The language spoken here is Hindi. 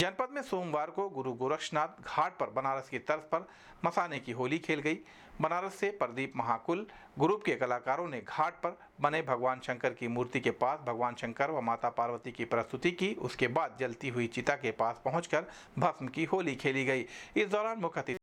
जनपद में सोमवार को गुरु गोरक्षनाथ घाट पर बनारस की तर्ज पर मसाने की होली खेल गई बनारस से प्रदीप महाकुल ग्रुप के कलाकारों ने घाट पर बने भगवान शंकर की मूर्ति के पास भगवान शंकर व माता पार्वती की प्रस्तुति की उसके बाद जलती हुई चिता के पास पहुंचकर भस्म की होली खेली गई इस दौरान मुख्य